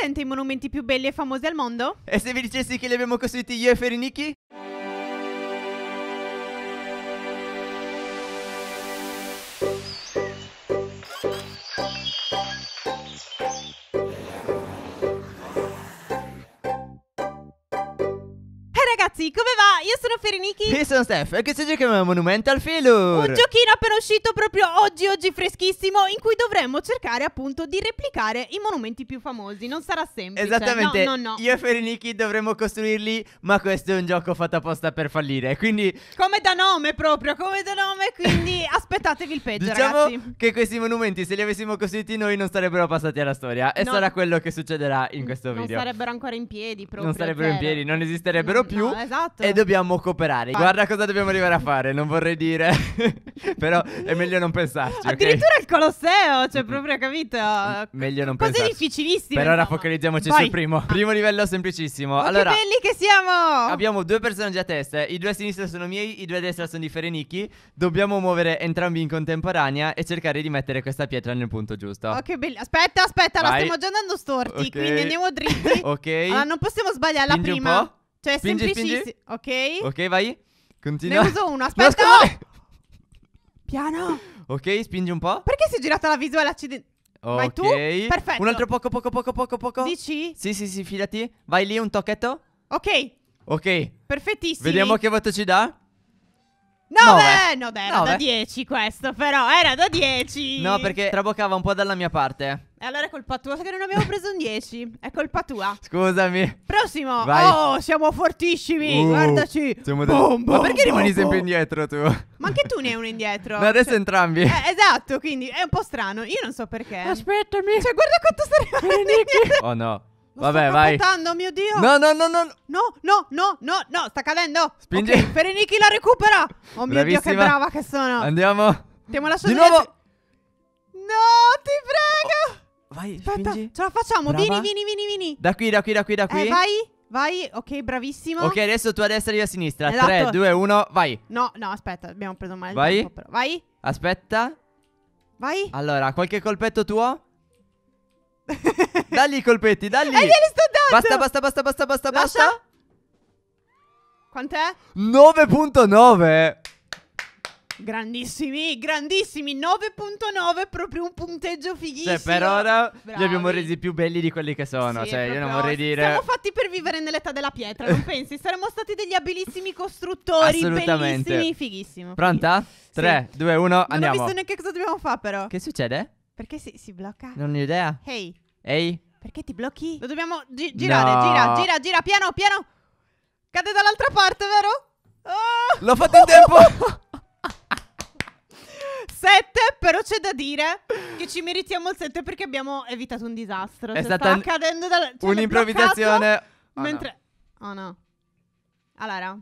presente i monumenti più belli e famosi al mondo? E se vi dicessi che li abbiamo costruiti io e Feriniki? ragazzi, come va? Io sono Ferinichi Io sono Steph e questo giochiamo a Monumental Failure Un giochino appena uscito proprio oggi, oggi freschissimo In cui dovremmo cercare appunto di replicare i monumenti più famosi Non sarà semplice Esattamente no, no, no. Io e Ferinichi dovremmo costruirli Ma questo è un gioco fatto apposta per fallire Quindi Come da nome proprio, come da nome Quindi aspettatevi il peggio diciamo ragazzi che questi monumenti se li avessimo costruiti noi Non sarebbero passati alla storia E no. sarà quello che succederà in questo video Non sarebbero ancora in piedi proprio Non sarebbero in piedi, non esisterebbero più no, esatto. E dobbiamo cooperare. Ah. Guarda cosa dobbiamo arrivare a fare, non vorrei dire. Però è meglio non pensarci. Addirittura okay? il Colosseo, cioè proprio capito. Meglio non Cose pensarci. Cose difficilissime. Per ora focalizziamoci Vai. sul primo. Ah. Primo livello semplicissimo. Ma oh, allora, che belli che siamo! Abbiamo due personaggi a testa. I due a sinistra sono miei, i due a destra sono di Ferenicchi. Dobbiamo muovere entrambi in contemporanea e cercare di mettere questa pietra nel punto giusto. Oh, che belli. Aspetta, aspetta, la stiamo già andando storti. Okay. Quindi andiamo dritti. ok. Allora, non possiamo sbagliare la prima. Un po'. Cioè, spingi, semplicissimo. Spingi. Ok. Ok, vai. Continua. Ne uso uno, aspetta. No, Piano. Ok, spingi un po'. Perché si è girata la visuale accidente? Ok. Vai tu. Perfetto. Un altro poco, poco, poco, poco, poco. Dici? Sì, sì, sì, fidati. Vai lì, un tocchetto. Ok. Ok. Perfettissimo. Vediamo che voto ci dà. 9! No, beh, era Nove. da 10 questo, però era da 10. No, perché traboccava un po' dalla mia parte. E allora è colpa tua che non abbiamo preso un 10. È colpa tua. Scusami. Prossimo. Vai. Oh, siamo fortissimi. Uh, Guardaci. Siamo da... boom, boom, Ma perché boom, rimani sempre indietro tu? Ma anche tu ne hai uno indietro. Ma adesso cioè, entrambi. Eh, esatto, quindi è un po' strano. Io non so perché. Aspettami. Cioè, guarda quanto sta arrivando. Oh no. Vabbè, vai. Sto mio Dio. No, no, no, no. No, no, no, no, no, sta cadendo. Spinge. Okay, Ferenichi la recupera. Oh mio Bravissima. Dio, che brava che sono. Andiamo. Stiamo lasciando... Di nuovo. No, ti prego. Oh. Vai, Aspetta, spingi. ce la facciamo. Brava. Vieni, vieni, vieni, vieni. Da qui, da qui, da qui, da qui. Eh, vai. Vai, ok, bravissimo. Ok, adesso tu a destra e io a sinistra. Esatto. 3, 2, 1, vai. No, no, aspetta, abbiamo preso male vai. Tempo, vai. Aspetta. Vai. Allora, qualche colpetto tuo? dagli i colpetti, dagli. E glieli sto dando. Basta, basta, basta, basta, basta, basta. Quant'è? 9.9. Grandissimi, grandissimi, 9.9, proprio un punteggio fighissimo. Cioè, per ora Bravi. li abbiamo resi più belli di quelli che sono, sì, cioè, io non vorrei dire... Siamo fatti per vivere nell'età della pietra, non pensi? Saremmo stati degli abilissimi costruttori, Assolutamente. bellissimi, fighissimo. Pronta? 3, sì. 2, 1, andiamo. Non ho visto neanche cosa dobbiamo fare, però. Che succede? Perché si, si blocca? Non ho idea. Ehi. Ehi. Perché ti blocchi? Lo dobbiamo gi- girare, no. gira, gira, gira, piano, piano. Cade dall'altra parte, vero? Oh! L'ho fatto in tempo. Sette, però c'è da dire che ci meritiamo il 7 perché abbiamo evitato un disastro. È cioè, stata sta cadendo da, cioè un'improvvisazione. Oh mentre... No. Oh no. Allora.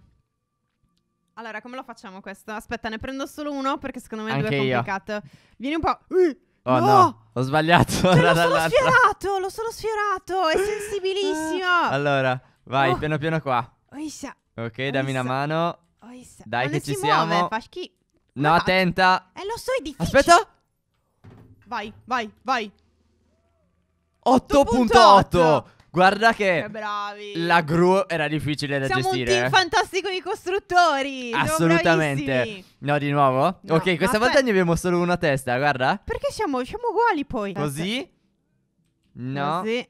Allora, come lo facciamo questo? Aspetta, ne prendo solo uno perché secondo me Anche due complicato. Io. Vieni un po'... Uh. Oh no, no ho sbagliato. Cioè, l'ho solo sfiorato, l'ho solo sfiorato, è sensibilissimo. allora, vai, oh. piano piano qua. Oissa. Ok, Oissa. dammi una mano. Oissa. Dai non che ci muove, siamo. Fa No, attenta. Eh, lo so, è difficile. Aspetta. Vai, vai, vai. 8.8. Guarda che bravi. la gru era difficile da Siamo gestire. Siamo un team eh. fantastico di costruttori. Assolutamente. No, di nuovo? No, ok, questa volta ne abbiamo solo una testa, guarda. Perché siamo, siamo uguali poi. Così? No. Così.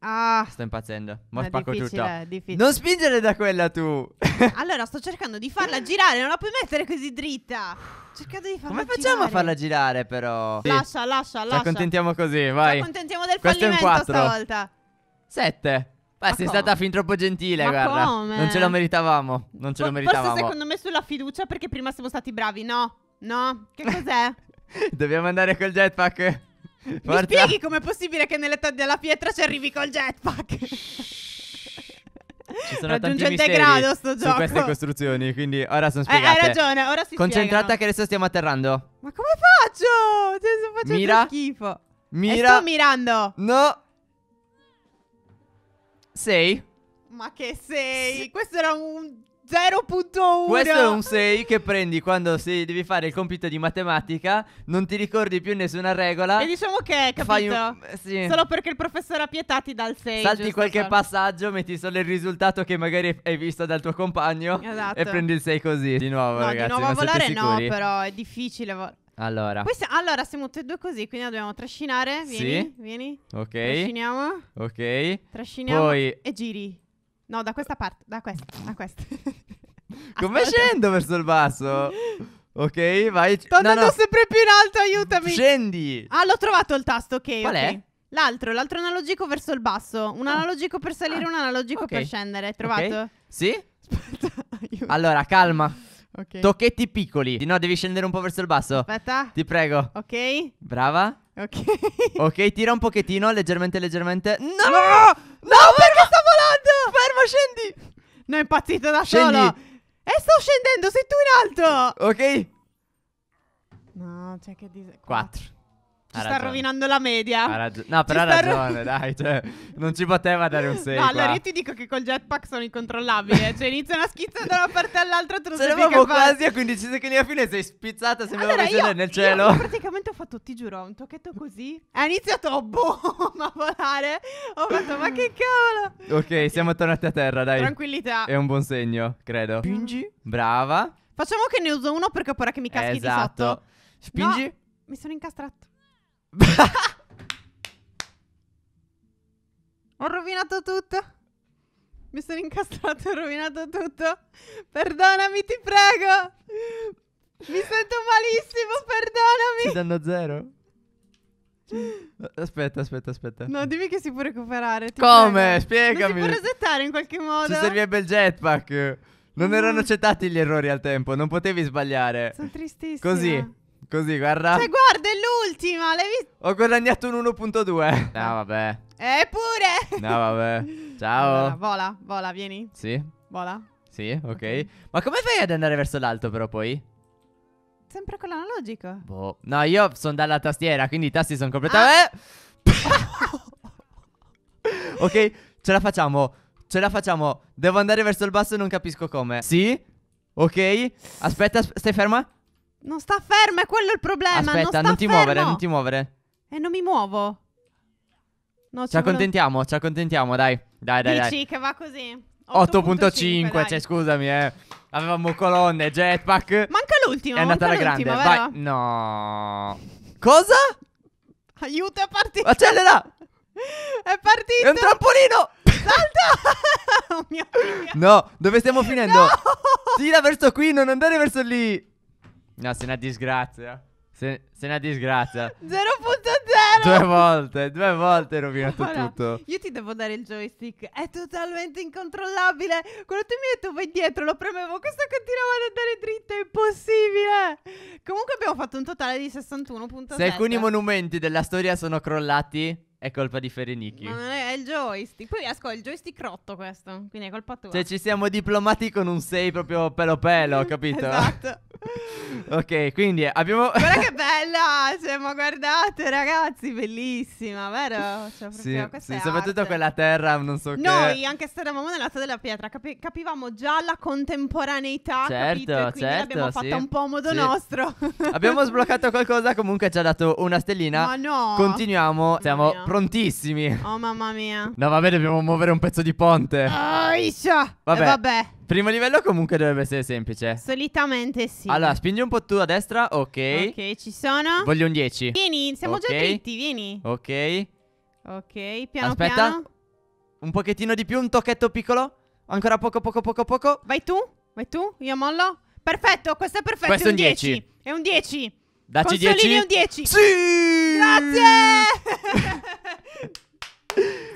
Ah. Sto impazzendo. Ma spacco tutto. Difficile. Non spingere da quella tu. allora, sto cercando di farla girare. Non la puoi mettere così dritta. Cercate di farla Come girare. a farla girare, però? Lascia, lascia, lascia. Ci accontentiamo così, vai. Ci accontentiamo del Questo fallimento stavolta. Sette. Beh, sei come? stata fin troppo gentile, Ma guarda. Come? Non ce lo meritavamo. Non ce For lo meritavamo. Forse secondo me sulla fiducia perché prima siamo stati bravi. No, no. Che cos'è? Dobbiamo andare col jetpack. Forza. Mi spieghi com'è possibile che nell'età della pietra ci arrivi col jetpack? Ci sono Raggiunge il degrado sto gioco. Su queste costruzioni, quindi ora sono eh, spiegate. Eh, hai ragione, ora si Concentrata spiegano. che adesso stiamo atterrando. Ma come faccio? Cioè, sto facendo Mira. schifo. Mira. E sto mirando. No. 6. Ma che 6? Questo era un 0.1 Questo è un 6 che prendi quando sei, devi fare il compito di matematica Non ti ricordi più nessuna regola E diciamo che, capito un, eh, sì. Solo perché il professore ha pietà ti dà il 6 Salti qualche so. Cioè. passaggio, metti solo il risultato che magari hai visto dal tuo compagno esatto. E prendi il 6 così Di nuovo no, ragazzi, di nuovo a volare no, però è difficile vo- allora. Questa, allora, siamo tutti e due così, quindi la dobbiamo trascinare. Vieni, sì. vieni. Ok. Trasciniamo. Ok. Trasciniamo. Poi... E giri. No, da questa parte, da questa, da questa. Come scendo verso il basso? Ok, vai. Sto andando no, no. sempre più in alto, aiutami. Scendi. Ah, l'ho trovato il tasto, ok. Qual okay. è? L'altro, l'altro analogico verso il basso. Un ah. analogico per salire, ah. un analogico okay. per scendere. Hai Trovato? Okay. Sì? Aspetta, aiuto. Allora, calma. Ok. Tocchetti piccoli. Di No, devi scendere un po' verso il basso. Aspetta. Ti prego. Ok. Brava. Ok. ok, tira un pochettino, leggermente, leggermente. No! No, no perché no! sta volando? Fermo, scendi. No, è impazzito da scendi. solo. E sto scendendo, sei tu in alto. Ok. No, cioè che dis... 4. Ci sta ragione. rovinando la media. Ha ragio- no, però ha ragione, ro- dai. Cioè, non ci poteva dare un segno. allora eh. io ti dico che col jetpack sono incontrollabile. cioè, inizia una schizza da una parte all'altra. Tu non Eravamo quasi a 15 secondi alla fine. Sei spizzata, sembrava allora, io, nel cielo. Io praticamente ho fatto, ti giuro, un tocchetto così. Ha iniziato boom a volare. Ho fatto, ma che cavolo. Ok, siamo tornati a terra, dai. Tranquillità. È un buon segno, credo. Mm. Spingi. Brava. Facciamo che ne uso uno perché ho paura che mi caschi esatto. di sotto. Spingi. No, mi sono incastrato. Ho rovinato tutto. Mi sono incastrato e ho rovinato tutto. Perdonami, ti prego. Mi sento malissimo, perdonami. Ti danno zero. Aspetta, aspetta, aspetta. No, dimmi che si può recuperare. Come? Prego. Spiegami. Non si può resettare in qualche modo. Ci servirebbe il jetpack. Non mm. erano accettati gli errori al tempo, non potevi sbagliare. Sono tristissimo. Così. Così, guarda. Cioè, guarda, è l'ultima. L'hai Ho guadagnato un 1.2. No, vabbè. Eppure. No, vabbè. Ciao. Allora, vola, vola, vieni. Sì. Vola. Sì, ok. Ma come fai ad andare verso l'alto, però, poi? Sempre con l'analogico. Boh. No, io sono dalla tastiera, quindi i tasti sono completamente. Ah. ok, ce la facciamo. Ce la facciamo. Devo andare verso il basso e non capisco come. Sì. Ok. Aspetta, stai ferma. Non sta fermo, è quello il problema. Aspetta, non, non ti fermo. muovere, non ti muovere. E non mi muovo. No, ci accontentiamo, ci accontentiamo, dai. Dai, dai, Dici dai. che va così. 8.5, cioè scusami, eh. Avevamo colonne, jetpack. Manca l'ultimo. È andata la grande. Vai. No. Cosa? Aiuto, è partito. Accelera. È partito. È un trampolino. Salta. oh mio No, dove stiamo finendo? No. Tira verso qui, non andare verso lì. No, sei una disgrazia. Sei, sei una disgrazia. 0.0 Due volte, due volte hai rovinato Ora, tutto. Io ti devo dare il joystick, è totalmente incontrollabile. Quello tu mi hai detto vai dietro, lo premevo, questo continuava ad andare dritto, è impossibile. Comunque abbiamo fatto un totale di 61.7. Se alcuni monumenti della storia sono crollati, è colpa di Ferenicchi. Ma non è, è il joystick. Poi ascolta, il joystick rotto questo. Quindi è colpa tua. Cioè, ci siamo diplomati con un 6 proprio pelo pelo, capito? esatto. ok, quindi abbiamo. Guarda che bella! Cioè, ma guardate, ragazzi, bellissima, vero? Cioè, sì, sì soprattutto arte. quella terra, non so Noi, che. Noi, anche se eravamo nell'alto della pietra, capi- capivamo già la contemporaneità. Certo, capito? certo. L'abbiamo fatta sì, un po' a modo sì. nostro. abbiamo sbloccato qualcosa, comunque ci ha dato una stellina. Ma no. Continuiamo. Siamo. No Prontissimi. Oh mamma mia. No, vabbè, dobbiamo muovere un pezzo di ponte. Aisha. Oh, eh, vabbè. Eh, vabbè. Primo livello comunque dovrebbe essere semplice. Solitamente sì. Allora, spingi un po' tu a destra, ok. Ok, ci sono. Voglio un 10. Vieni, siamo okay. già dritti, vieni. Ok. Ok, piano Aspetta. piano. Un pochettino di più, un tocchetto piccolo. Ancora poco, poco, poco, poco. Vai tu, vai tu, io mollo. Perfetto, questo è perfetto. Questo è un 10. È un 10. Dacci 10. Consolini un 10. Sì! Grazie!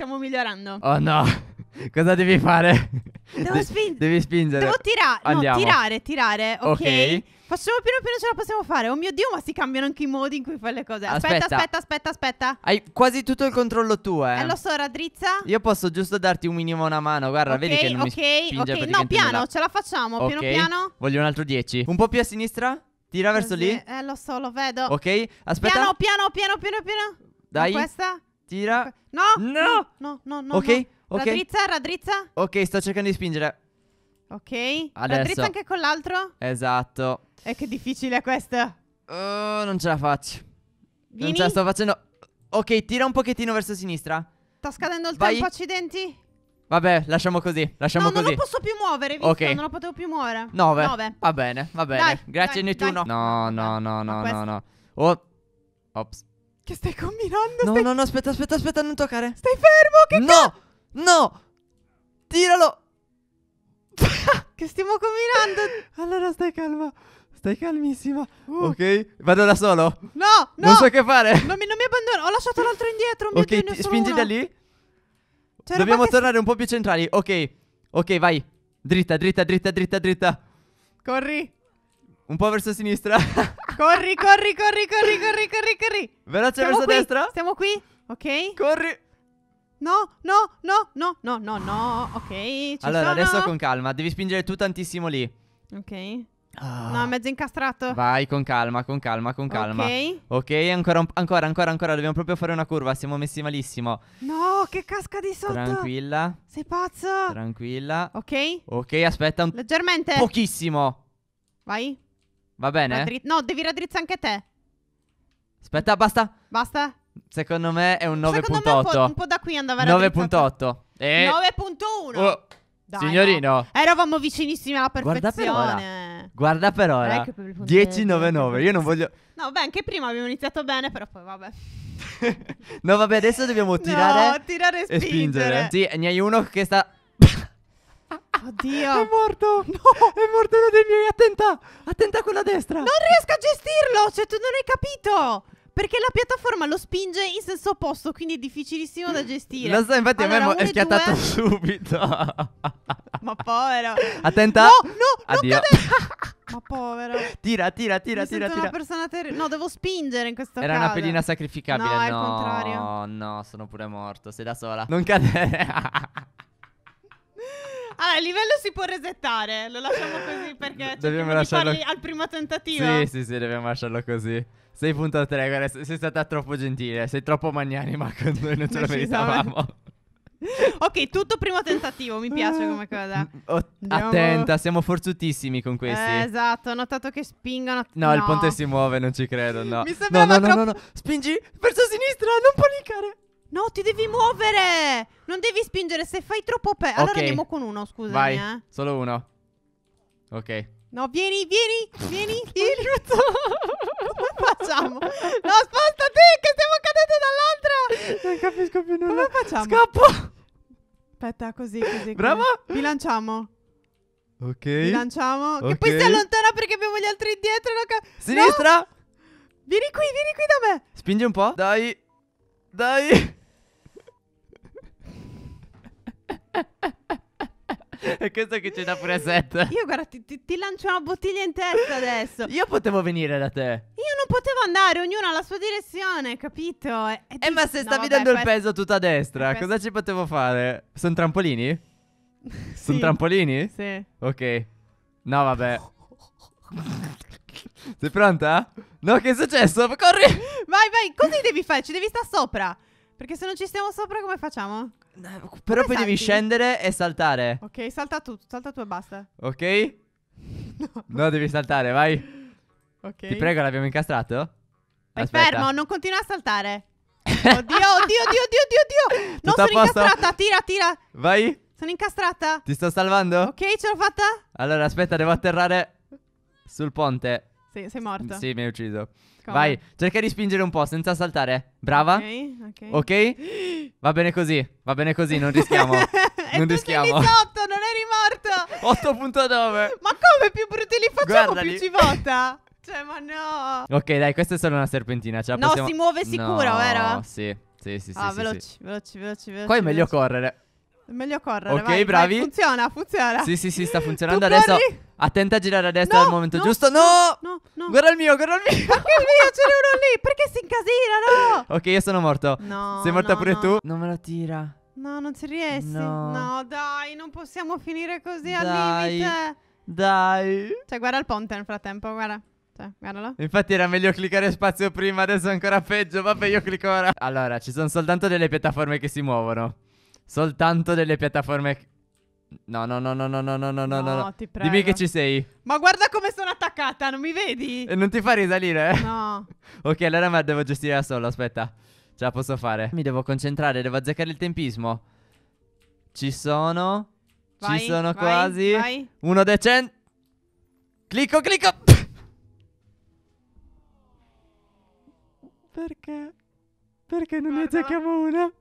Stiamo migliorando. Oh no. Cosa devi fare? Devo spingere. Devi spingere. Devo tirare. No, tirare, tirare. Ok. okay. Facciamo piano piano ce la possiamo fare. Oh mio Dio, ma si cambiano anche i modi in cui fai le cose. Aspetta, aspetta, aspetta, aspetta. aspetta. Hai quasi tutto il controllo tu, eh. Eh, lo so, raddrizza. Io posso giusto darti un minimo una mano. Guarda, okay, vedi che non okay, mi spinge Ok, ok, no, piano, nella... ce la facciamo. Okay. Piano piano. Voglio un altro 10. Un po' più a sinistra? Tira Così. verso lì? Eh, lo so, lo vedo. Ok, aspetta. Piano, piano, piano, piano, piano. Dai. Con questa? Tira. No! No! No, no, no. Ok, no. ok. Radrizza, radrizza. Ok, sto cercando di spingere. Ok. Adesso. Raddrizza anche con l'altro. Esatto. E eh, che difficile è questa. Uh, oh, non ce la faccio. Vieni. Non ce la sto facendo. Ok, tira un pochettino verso sinistra. Sta scadendo il Vai. tempo, accidenti. Vabbè, lasciamo così, lasciamo no, così. non lo posso più muovere, visto? Okay. Non lo potevo più muovere. 9. 9. Va bene, va bene. Dai, Grazie dai, Nettuno. Dai. No, no, no, no, no, no. Oh. Ops. Che stai combinando? No, stai... no, no, aspetta, aspetta, aspetta, non toccare. Stai fermo, che No, no. Tiralo. che stiamo combinando? Allora stai calma. Stai calmissima. Uh. Ok, vado da solo. No, no. Non so che fare. Non mi, non mi abbandono. Ho lasciato l'altro indietro. Mio ok, Dio, spingi da lì. Cioè, Dobbiamo tornare un po' più centrali. Ok, ok, vai. Dritta, dritta, dritta, dritta, dritta. Corri. Un po' verso sinistra. Corri, corri, corri, corri, corri, corri, corri. Veloce Siamo verso qui. destra. Siamo qui, ok? Corri. No, no, no, no, no, no, no. Ok, ci Allora, sono. adesso con calma. Devi spingere tu tantissimo lì. Ok. Ah. No, mezzo incastrato. Vai, con calma, con calma, con calma. Ok. Ok, ancora, ancora, ancora, ancora. Dobbiamo proprio fare una curva. Siamo messi malissimo. No, che casca di sotto. Tranquilla. Sei pazzo. Tranquilla. Ok. Ok, aspetta un... Leggermente. Pochissimo. Vai. Va bene? Raddri no, devi raddrizzare anche te. Aspetta, basta. Basta. Secondo me è un 9.8. Un, un, po' da qui andava 9.8. E... 9.1. Oh. Dai, Signorino. No. Eravamo vicinissimi alla perfezione. Guarda per ora. Guarda per ora. 10.99. Io non voglio... No, beh, anche prima abbiamo iniziato bene, però poi vabbè. no, vabbè, adesso dobbiamo tirare... No, tirare e spingere. E spingere. Sì, ne hai uno che sta... Oddio. È morto. No. È morto uno dei miei. Attenta. Attenta con la destra. Non riesco a gestirlo. Cioè, tu non hai capito. Perché la piattaforma lo spinge in senso opposto, quindi è difficilissimo da gestire. Lo so, infatti allora, a me è schiattato due... subito. Ma povero. Attenta. No, no, Addio. non cadere. Ma povero. Tira, tira, tira, Mi tira, tira. una persona terribile. No, devo spingere in questo Era caso. Era una pedina sacrificabile. No, no, al contrario. No, no, sono pure morto. Sei da sola. Non cadere. Allora, il livello si può resettare, lo lasciamo così perché dobbiamo lasciarlo al primo tentativo. Sì, sì, sì, dobbiamo lasciarlo così. 6.3, guarda, sei stata troppo gentile, sei troppo magnanima con noi, non ce lo meritavamo. ok, tutto primo tentativo, mi piace come cosa. Oh, attenta, siamo forzutissimi con questi. Eh, esatto, ho notato che spingono. No, no, il ponte si muove, non ci credo, no. Mi sembrava no, no, troppo... no, no, no, spingi verso sinistra, non panicare. No, ti devi muovere! Non devi spingere, se fai troppo pe... Allora okay. andiamo con uno, scusa. Vai, eh. solo uno. Ok. No, vieni, vieni, vieni, vieni. Come facciamo? No, spostati, che stiamo cadendo dall'altra! Non capisco più nulla. Come facciamo? Scappo! Aspetta, così, così. Brava! Bilanciamo. Ok. Bilanciamo. Okay. Che poi si allontana perché abbiamo gli altri indietro. No? Sinistra! No. Vieni qui, vieni qui da me! Spingi un po'. Dai! Dai! È questo che c'è da preset. Io guarda, ti, ti, ti, lancio una bottiglia in testa adesso. Io potevo venire da te. Io non potevo andare, ognuno ha la sua direzione, capito? E, e eh, ma se stavi no, vabbè, dando il peso tutto a destra, cosa ci potevo fare? Sono trampolini? sì. Sono trampolini? Sì. Ok. No, vabbè. Sei pronta? No, che è successo? Corri! Vai, vai, così devi fare, ci devi stare sopra. Perché se non ci stiamo sopra come facciamo? No, però come poi salti? devi scendere e saltare. Ok, salta tu, salta tu e basta. Ok? no. no, devi saltare, vai. Ok. Ti prego, l'abbiamo incastrato? Stai fermo, non continua a saltare. Oddio, oddio, oddio, oddio, oddio. Non Tutto sono incastrata, tira, tira. Vai. Sono incastrata. Ti sto salvando? Ok, ce l'ho fatta. Allora, aspetta, devo atterrare sul ponte. Sì, sei morto. Sì, mi hai ucciso. Come? Vai, cerca di spingere un po' senza saltare. Brava. Ok. Ok. okay? Va bene così, va bene così, non rischiamo. non rischiamo. 18, non eri morto. 8.9. Ma come più brutti li facciamo Guardali. più ci vota? Cioè, ma no. Ok, dai, questa è solo una serpentina. Ce no, possiamo... si muove sicuro, no, vero? Sì, sì, sì. sì ah, sì, veloci, sì. veloci, veloci, veloci. Poi è meglio correre. È meglio correre. Ok, vai, bravi. Vai, funziona, funziona. Sì, sì, sì, sta funzionando tu adesso. Corri? Attenta a girare a destra no, al momento no, giusto. No! No! Guarda il mio, guarda il mio. Perché il mio ce uno lì? Perché si incasinano? Ok, io sono morto. No. Sei morta no, pure no. tu? Non me lo tira. No, non ci riesci. No, no dai, non possiamo finire così dai. al limite. Dai. Cioè, guarda il ponte nel frattempo, guarda. Cioè, guardalo. Infatti era meglio cliccare spazio prima, adesso è ancora peggio. Vabbè, io clicco ora. Allora, ci sono soltanto delle piattaforme che si muovono. Soltanto delle piattaforme No, no, no, no, no, no, no, no, no, no. ti prego. Dimmi che ci sei. Ma guarda come sono attaccata, non mi vedi? E non ti fa risalire? No. ok, allora me la devo gestire da solo, aspetta. Ce la posso fare. Mi devo concentrare, devo azzeccare il tempismo. Ci sono. Vai, ci sono vai, quasi. Vai. Uno decen... Clicco, clicco. Perché? Perché non guarda. ne azzecchiamo una?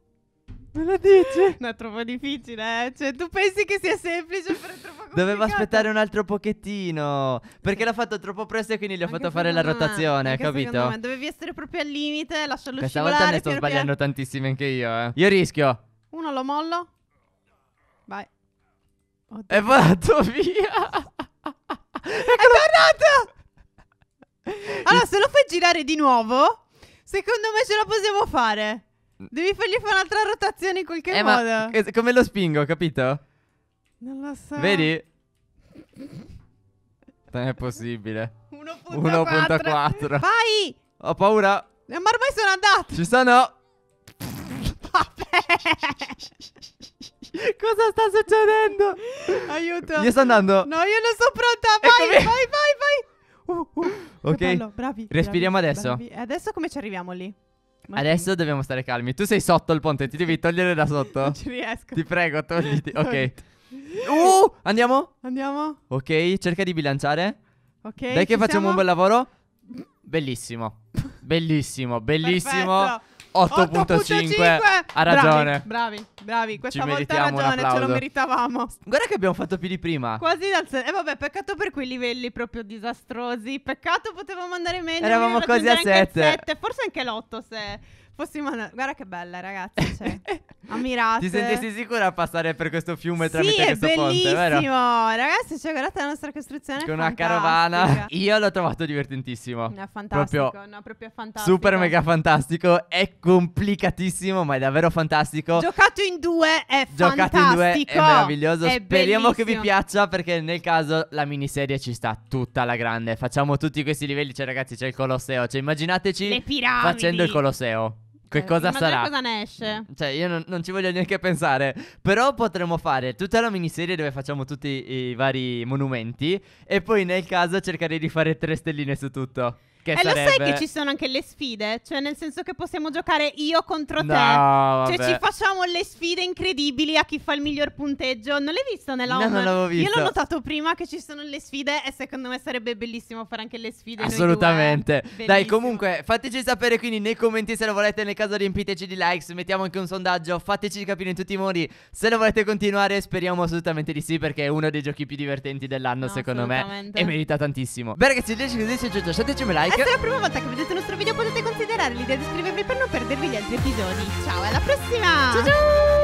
Me lo dici? No, è troppo difficile, eh? Cioè, tu pensi che sia semplice, però è troppo complicato. Dovevo aspettare un altro pochettino. Perché l'ho fatto troppo presto e quindi gli ho anche fatto fare la me, rotazione, capito? Me. Dovevi essere proprio al limite, lasciarlo Questa scivolare. Questa volta ne sto sbagliando piano. tantissime anche io, eh. Io rischio. Uno lo mollo. Vai. Oddio. È volato via. è ecco tornato! Allora, se lo fai girare di nuovo, secondo me ce la possiamo fare. Devi fargli fare un'altra rotazione in qualche eh, modo. Ma, come lo spingo, capito? Non lo so. Vedi? Non è possibile. 1.4. Vai! Ho paura. Eh, ma ormai sono andato. Ci sono. Cosa sta succedendo? Aiuto. Io sto andando. No, io non sono pronta. Vai, vai, vai, vai. Uh, uh, ok. bravi, Respiriamo bravi, adesso. Bravi. Adesso come ci arriviamo lì? Adesso dobbiamo stare calmi. Tu sei sotto il ponte, ti devi togliere da sotto. non ci riesco. Ti prego, togliti. ok. Uh, andiamo? Andiamo? Ok, cerca di bilanciare. Ok. Dai che facciamo siamo? un bel lavoro. Bellissimo. Bellissimo, bellissimo. Perfetto. 8.5 Ha ragione Bravi, bravi, questa volta ha ragione, ce lo meritavamo Guarda che abbiamo fatto più di prima Quasi dal... E eh, vabbè, peccato per quei livelli proprio disastrosi Peccato, potevamo andare meglio Eravamo quasi a 7, forse anche l'8 se Fossimo andati... Guarda che bella, ragazzi. Cioè, ammirate. Ti sentissi sicura a passare per questo fiume sì, tramite questo bellissimo. ponte, vero? Ragazzi, cioè, guardate la nostra costruzione. Con una carovana. Io l'ho trovato divertentissimo. È fantastico. Proprio, no, proprio fantastico. Super mega fantastico. È complicatissimo, ma è davvero fantastico. Giocato in due è Giocato fantastico. Giocato in due è meraviglioso. È Speriamo bellissimo. che vi piaccia, perché nel caso la miniserie ci sta tutta la grande. Facciamo tutti questi livelli. Cioè, ragazzi, c'è il Colosseo. Cioè, immaginateci facendo il Colosseo. Che eh, cosa sarà? cosa ne esce. Cioè, io non, non, ci voglio neanche pensare. Però potremmo fare tutta la miniserie dove facciamo tutti i vari monumenti. E poi, nel caso, cercare di fare tre stelline su tutto. Che eh, sarebbe... lo sai che ci sono anche le sfide? Cioè, nel senso che possiamo giocare io contro no, te. Vabbè. Cioè, ci facciamo le sfide incredibili a chi fa il miglior punteggio. Non l'hai visto nella no, home? non l'avevo visto. Io l'ho notato prima che ci sono le sfide e secondo me sarebbe bellissimo fare anche le sfide. Eh. Assolutamente. Dai, comunque, fateci sapere quindi nei commenti se lo volete. Nel caso riempiteci di likes, mettiamo anche un sondaggio. Fateci capire in tutti i modi se lo volete continuare. Speriamo assolutamente di sì, perché è uno dei giochi più divertenti dell'anno, no, secondo me. E merita tantissimo. Beh, ragazzi, 10 così se ci lasciateci un like se è la prima volta che vedete il nostro video potete considerare l'idea di iscrivervi per non perdervi gli altri episodi. Ciao, alla prossima! Ciao ciao!